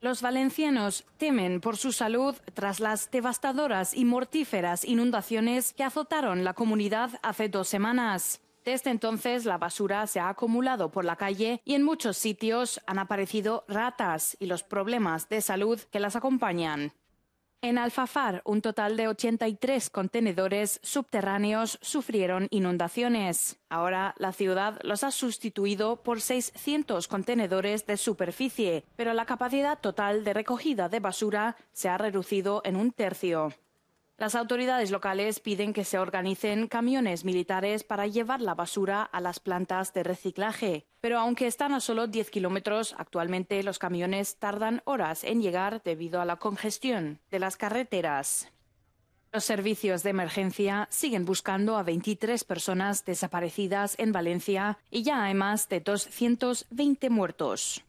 Los valencianos temen por su salud tras las devastadoras y mortíferas inundaciones que azotaron la comunidad hace dos semanas. Desde entonces la basura se ha acumulado por la calle y en muchos sitios han aparecido ratas y los problemas de salud que las acompañan. En Alfafar, un total de 83 contenedores subterráneos sufrieron inundaciones. Ahora la ciudad los ha sustituido por 600 contenedores de superficie, pero la capacidad total de recogida de basura se ha reducido en un tercio. Las autoridades locales piden que se organicen camiones militares para llevar la basura a las plantas de reciclaje. Pero aunque están a solo 10 kilómetros, actualmente los camiones tardan horas en llegar debido a la congestión de las carreteras. Los servicios de emergencia siguen buscando a 23 personas desaparecidas en Valencia y ya hay más de 220 muertos.